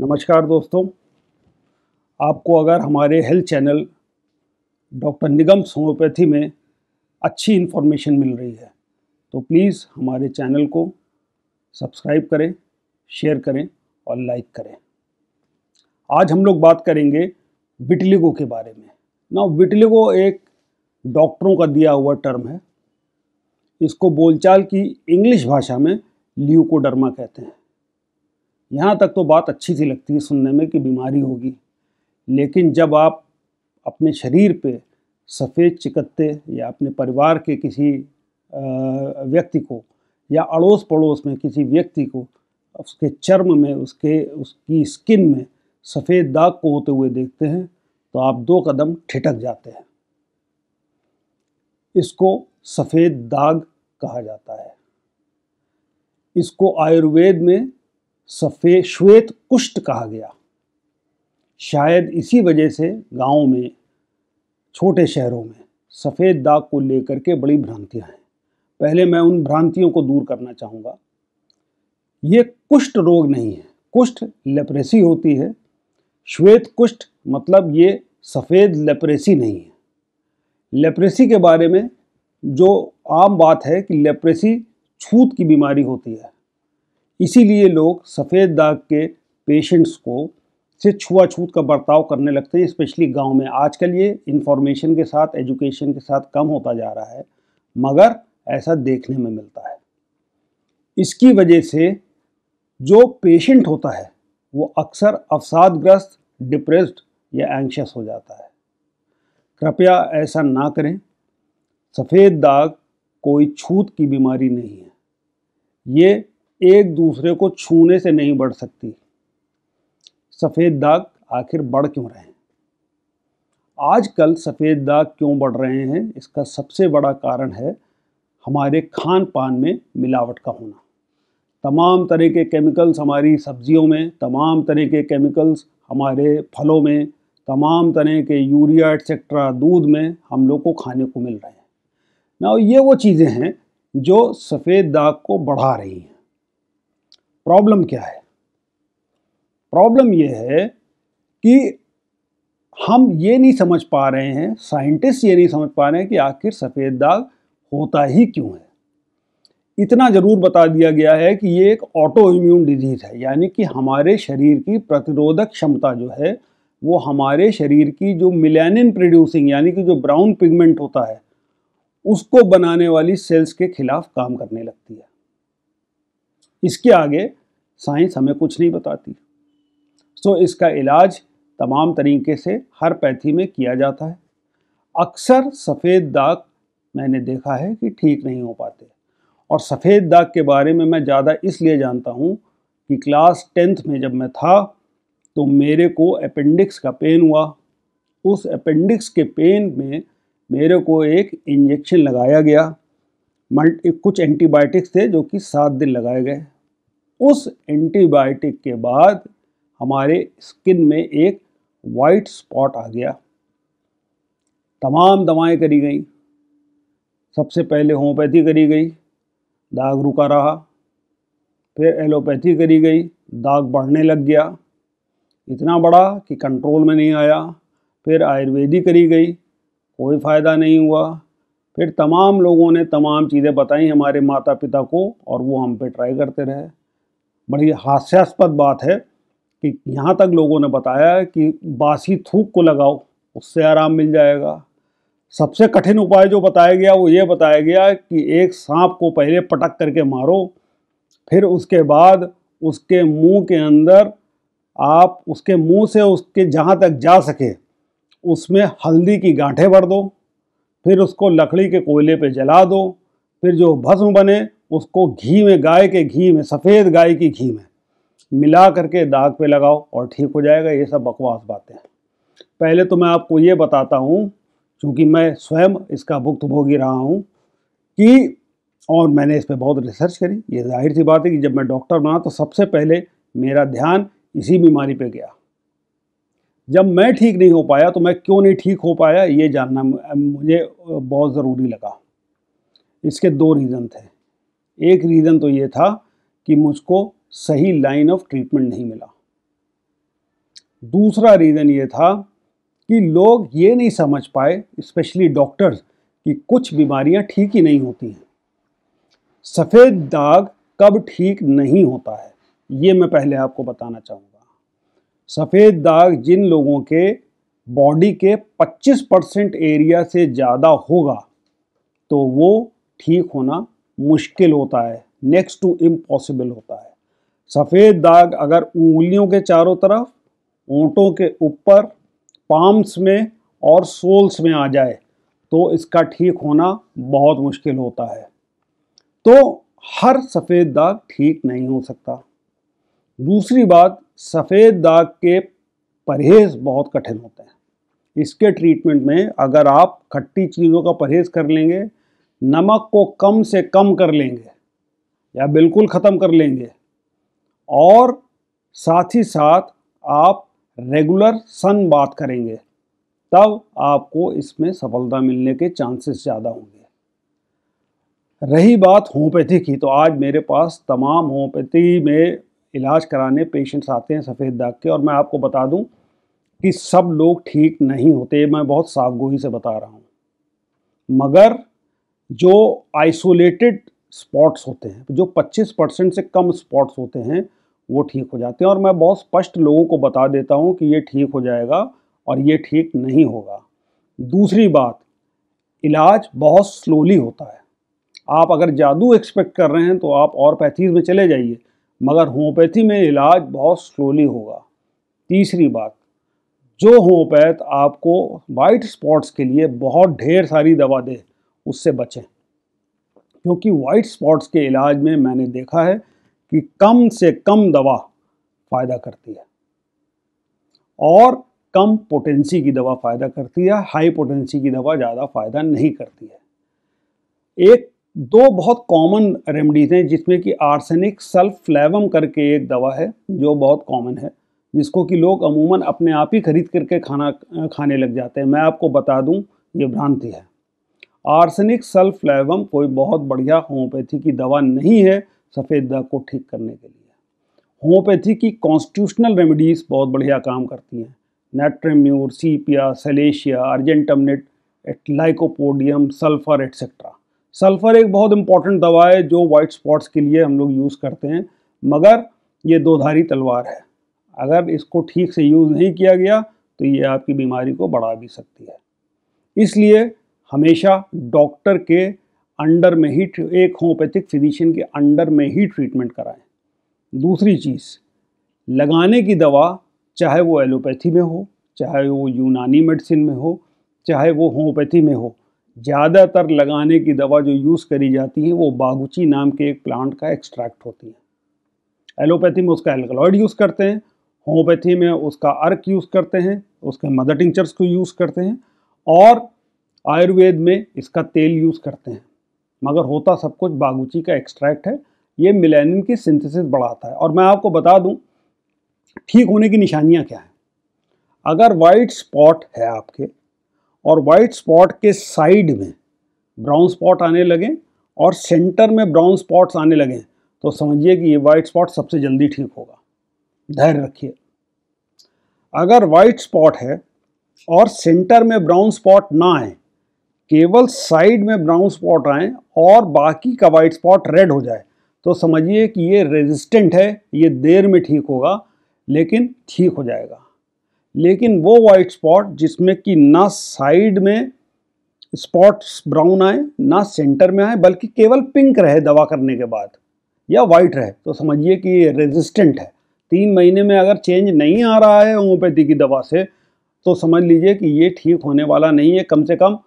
नमस्कार दोस्तों आपको अगर हमारे health channel doctor Nigam's homoeopathy में अच्छी इन्फॉर्मेशन मिल रही है तो प्लीज़ हमारे चैनल को सब्सक्राइब करें शेयर करें और लाइक करें आज हम लोग बात करेंगे विटलिगो के बारे में ना विटलिगो एक डॉक्टरों का दिया हुआ टर्म है इसको बोलचाल की इंग्लिश भाषा में ल्यूकोडर्मा कहते हैं यहाँ तक तो बात अच्छी सी लगती है सुनने में कि बीमारी होगी लेकिन जब आप अपने शरीर पे सफ़ेद चिकत्ते या अपने परिवार के किसी व्यक्ति को या अड़ोस पड़ोस में किसी व्यक्ति को उसके चर्म में उसके उसकी स्किन में सफ़ेद दाग को होते हुए देखते हैं तो आप दो कदम ठिठक जाते हैं इसको सफ़ेद दाग कहा जाता है इसको आयुर्वेद में सफ़ेद श्वेत कुष्ठ कहा गया शायद इसी वजह से गांव में छोटे शहरों में सफ़ेद दाग को लेकर के बड़ी भ्रांतियां हैं पहले मैं उन भ्रांतियों को दूर करना चाहूँगा ये कुष्ठ रोग नहीं है कुष्ठ लेप्रेसी होती है श्वेत कुष्ठ मतलब ये सफ़ेद लेप्रेसी नहीं है लेप्रेसी के बारे में जो आम बात है कि लेप्रेसी छूत की बीमारी होती है इसीलिए लोग सफ़ेद दाग के पेशेंट्स को से छुआछूत का बर्ताव करने लगते हैं स्पेशली गांव में आजकल ये इन्फॉर्मेशन के साथ एजुकेशन के साथ कम होता जा रहा है मगर ऐसा देखने में मिलता है इसकी वजह से जो पेशेंट होता है वो अक्सर अवसादग्रस्त डिप्रेस्ड या एंशस हो जाता है कृपया ऐसा ना करें सफ़ेद दाग कोई छूत की बीमारी नहीं है ये एक दूसरे को छूने से नहीं बढ़ सकती सफ़ेद दाग आखिर बढ़ क्यों रहे हैं आजकल सफ़ेद दाग क्यों बढ़ रहे हैं इसका सबसे बड़ा कारण है हमारे खान पान में मिलावट का होना तमाम तरह के केमिकल्स हमारी सब्जियों में तमाम तरह के केमिकल्स हमारे फलों में तमाम तरह के यूरिया एक्सेट्रा दूध में हम लोग को खाने को मिल रहे हैं ना ये वो चीज़ें हैं जो सफ़ेद दाग को बढ़ा रही हैं प्रॉब्लम क्या है प्रॉब्लम यह है कि हम ये नहीं समझ पा रहे हैं साइंटिस्ट ये नहीं समझ पा रहे हैं कि आखिर सफ़ेद दाग होता ही क्यों है इतना ज़रूर बता दिया गया है कि ये एक ऑटो इम्यून डिजीज़ है यानी कि हमारे शरीर की प्रतिरोधक क्षमता जो है वो हमारे शरीर की जो मिलानिन प्रोड्यूसिंग यानी कि जो ब्राउन पिगमेंट होता है उसको बनाने वाली सेल्स के खिलाफ काम करने लगती है इसके आगे साइंस हमें कुछ नहीं बताती सो इसका इलाज तमाम तरीके से हर पैथी में किया जाता है अक्सर सफ़ेद दाग मैंने देखा है कि ठीक नहीं हो पाते और सफ़ेद दाग के बारे में मैं ज़्यादा इसलिए जानता हूँ कि क्लास टेंथ में जब मैं था तो मेरे को अपेंडिक्स का पेन हुआ उस अपेंडिक्स के पेन में मेरे को एक इंजेक्शन लगाया गया मल्टी कुछ एंटीबायोटिक्स थे जो कि सात दिन लगाए गए उस एंटीबायोटिक के बाद हमारे स्किन में एक वाइट स्पॉट आ गया तमाम दवाएं करी गई सबसे पहले होम्योपैथी करी गई दाग रुका रहा फिर एलोपैथी करी गई दाग बढ़ने लग गया इतना बड़ा कि कंट्रोल में नहीं आया फिर आयुर्वेदी करी गई कोई फ़ायदा नहीं हुआ फिर तमाम लोगों ने तमाम चीज़ें बताई हमारे माता पिता को और वो हम पे ट्राई करते रहे बड़ी हास्यास्पद बात है कि यहाँ तक लोगों ने बताया कि बासी थूक को लगाओ उससे आराम मिल जाएगा सबसे कठिन उपाय जो बताया गया वो ये बताया गया कि एक सांप को पहले पटक करके मारो फिर उसके बाद उसके मुंह के अंदर आप उसके मुंह से उसके जहाँ तक जा सके उसमें हल्दी की गांठें भर दो फिर उसको लकड़ी के कोयले पे जला दो फिर जो भस्म बने उसको घी में गाय के घी में सफ़ेद गाय की घी में मिला करके दाग पे लगाओ और ठीक हो जाएगा ये सब बकवास बातें पहले तो मैं आपको ये बताता हूँ क्योंकि मैं स्वयं इसका भुक्तभोगी रहा हूँ कि और मैंने इस पर बहुत रिसर्च करी ये जाहिर सी बात है कि जब मैं डॉक्टर बना तो सबसे पहले मेरा ध्यान इसी बीमारी पर गया जब मैं ठीक नहीं हो पाया तो मैं क्यों नहीं ठीक हो पाया ये जानना मुझे बहुत ज़रूरी लगा इसके दो रीज़न थे एक रीज़न तो ये था कि मुझको सही लाइन ऑफ ट्रीटमेंट नहीं मिला दूसरा रीज़न ये था कि लोग ये नहीं समझ पाए स्पेशली डॉक्टर्स कि कुछ बीमारियां ठीक ही नहीं होती हैं सफ़ेद दाग कब ठीक नहीं होता है ये मैं पहले आपको बताना चाहूँगा सफ़ेद दाग जिन लोगों के बॉडी के 25 परसेंट एरिया से ज़्यादा होगा तो वो ठीक होना मुश्किल होता है नेक्स्ट टू इम्पॉसिबल होता है सफ़ेद दाग अगर उंगलियों के चारों तरफ ओंटों के ऊपर पाम्स में और सोल्स में आ जाए तो इसका ठीक होना बहुत मुश्किल होता है तो हर सफ़ेद दाग ठीक नहीं हो सकता दूसरी बात सफ़ेद दाग के परहेज़ बहुत कठिन होते हैं इसके ट्रीटमेंट में अगर आप खट्टी चीज़ों का परहेज़ कर लेंगे नमक को कम से कम कर लेंगे या बिल्कुल ख़त्म कर लेंगे और साथ ही साथ आप रेगुलर सन बात करेंगे तब आपको इसमें सफलता मिलने के चांसेस ज़्यादा होंगे रही बात होम्योपैथी की तो आज मेरे पास तमाम होम्योपैथी में इलाज कराने पेशेंट्स आते हैं सफ़ेद दाग के और मैं आपको बता दूं कि सब लोग ठीक नहीं होते मैं बहुत सावगोही से बता रहा हूँ मगर जो आइसोलेटेड स्पॉट्स होते हैं जो 25 परसेंट से कम स्पॉट्स होते हैं वो ठीक हो जाते हैं और मैं बहुत स्पष्ट लोगों को बता देता हूँ कि ये ठीक हो जाएगा और ये ठीक नहीं होगा दूसरी बात इलाज बहुत स्लोली होता है आप अगर जादू एक्सपेक्ट कर रहे हैं तो आप और पैथीज में चले जाइए मगर होम्योपैथी में इलाज बहुत स्लोली होगा तीसरी बात जो होम्योपैथ आपको वाइट स्पॉट्स के लिए बहुत ढेर सारी दवा दे उससे बचें क्योंकि वाइट स्पॉट्स के इलाज में मैंने देखा है कि कम से कम दवा फ़ायदा करती है और कम पोटेंसी की दवा फ़ायदा करती है हाई पोटेंसी की दवा ज़्यादा फ़ायदा नहीं करती है एक दो बहुत कॉमन रेमडीज़ हैं जिसमें कि आर्सेनिक सल्फ फ्लेवम करके एक दवा है जो बहुत कॉमन है जिसको कि लोग अमूमन अपने आप ही खरीद करके खाना खाने लग जाते हैं मैं आपको बता दूं ये भ्रांति है आर्सेनिक सल्फ फ्लेवम कोई बहुत बढ़िया होम्योपैथी की दवा नहीं है सफ़ेद दाग को ठीक करने के लिए होम्योपैथी की कॉन्स्टिट्यूशनल रेमडीज़ बहुत बढ़िया काम करती हैं natrum mur sepia silicea argentum nit lycopodium sulphur etcetera sulphur एक बहुत इंपॉर्टेंट दवा है जो वाइट स्पॉट्स के लिए हम लोग यूज़ करते हैं मगर ये दोधारी तलवार है अगर इसको ठीक से यूज़ नहीं किया गया तो ये आपकी बीमारी को बढ़ा भी सकती है इसलिए हमेशा डॉक्टर के अंडर में ही एक होम्योपैथिक फिजिशियन के अंडर में ही ट्रीटमेंट कराएं दूसरी चीज़ लगाने की दवा चाहे वो एलोपैथी में हो चाहे वो यूनानी मेडिसिन में हो चाहे वो होम्योपैथी में हो ज़्यादातर लगाने की दवा जो यूज़ करी जाती है वो बागुची नाम के एक प्लांट का एक्सट्रैक्ट होती है एलोपैथी में उसका एल्कलॉइड यूज़ करते हैं होम्योपैथी में उसका अर्क यूज़ करते हैं उसके मदर टिंचर्स को यूज़ करते हैं और आयुर्वेद में इसका तेल यूज़ करते हैं मगर होता सब कुछ बागुची का एक्सट्रैक्ट है ये मिलेनिन की सिंथेसिस बढ़ाता है और मैं आपको बता दूं ठीक होने की निशानियां क्या हैं अगर वाइट स्पॉट है आपके और वाइट स्पॉट के साइड में ब्राउन स्पॉट आने लगे और सेंटर में ब्राउन स्पॉट्स आने लगे तो समझिए कि ये वाइट स्पॉट सबसे जल्दी ठीक होगा धैर्य रखिए अगर वाइट स्पॉट है और सेंटर में ब्राउन स्पॉट ना आए केवल साइड में ब्राउन स्पॉट आए और बाकी का वाइट स्पॉट रेड हो जाए तो समझिए कि ये रेजिस्टेंट है ये देर में ठीक होगा लेकिन ठीक हो जाएगा लेकिन वो वाइट स्पॉट जिसमें कि ना साइड में स्पॉट्स ब्राउन आए ना सेंटर में आए बल्कि केवल पिंक रहे दवा करने के बाद या वाइट रहे तो समझिए कि ये रेजिस्टेंट है तीन महीने में अगर चेंज नहीं आ रहा है होम्योपैथी की दवा से तो समझ लीजिए कि ये ठीक होने वाला नहीं है कम से कम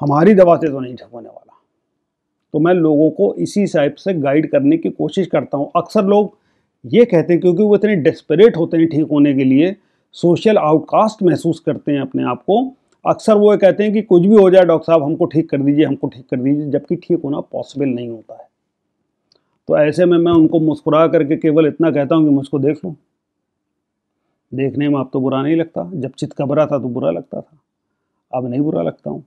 हमारी दवा से तो नहीं ठीक होने वाला तो मैं लोगों को इसी टाइप से गाइड करने की कोशिश करता हूँ अक्सर लोग ये कहते हैं क्योंकि वो इतने डेस्परेट होते हैं ठीक होने के लिए सोशल आउटकास्ट महसूस करते हैं अपने आप को अक्सर वो कहते हैं कि कुछ भी हो जाए डॉक्टर साहब हमको ठीक कर दीजिए हमको ठीक कर दीजिए जबकि ठीक होना पॉसिबल नहीं होता है तो ऐसे में मैं उनको मुस्कुरा करके केवल इतना कहता हूँ कि मुझको देख लो देखने में अब तो बुरा नहीं लगता जब चितकबरा था तो बुरा लगता था अब नहीं बुरा लगता हूँ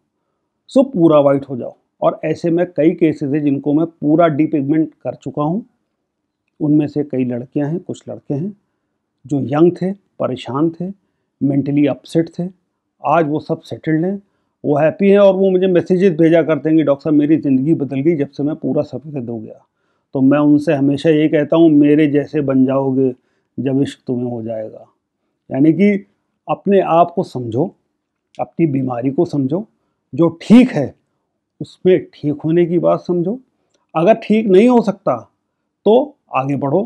सो पूरा वाइट हो जाओ और ऐसे में कई केसेस हैं जिनको मैं पूरा डीपिगमेंट कर चुका हूँ उनमें से कई लड़कियाँ हैं कुछ लड़के हैं जो यंग थे परेशान थे मेंटली अपसेट थे आज वो सब सेटल्ड हैं वो हैप्पी हैं और वो मुझे मैसेजेस भेजा करते हैं कि डॉक्टर साहब मेरी ज़िंदगी बदल गई जब से मैं पूरा सफ़ेद हो गया तो मैं उनसे हमेशा ये कहता हूँ मेरे जैसे बन जाओगे जब इश्क तुम्हें हो जाएगा यानी कि अपने आप को समझो अपनी बीमारी को समझो जो ठीक है उसमें ठीक होने की बात समझो अगर ठीक नहीं हो सकता तो आगे बढ़ो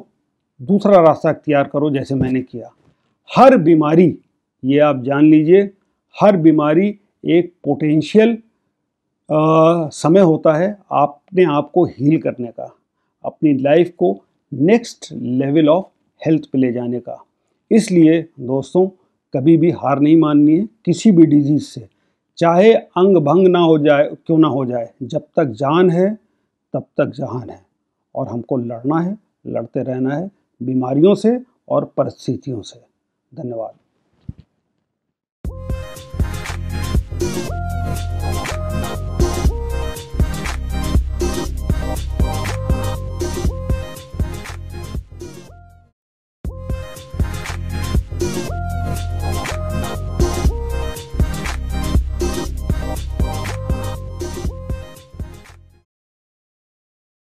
दूसरा रास्ता अख्तियार करो जैसे मैंने किया हर बीमारी ये आप जान लीजिए हर बीमारी एक पोटेंशियल समय होता है आपने को हील करने का अपनी लाइफ को नेक्स्ट लेवल ऑफ हेल्थ पे ले जाने का इसलिए दोस्तों कभी भी हार नहीं माननी है किसी भी डिजीज़ से चाहे अंग भंग ना हो जाए क्यों ना हो जाए जब तक जान है तब तक जहान है और हमको लड़ना है लड़ते रहना है बीमारियों से और परिस्थितियों से धन्यवाद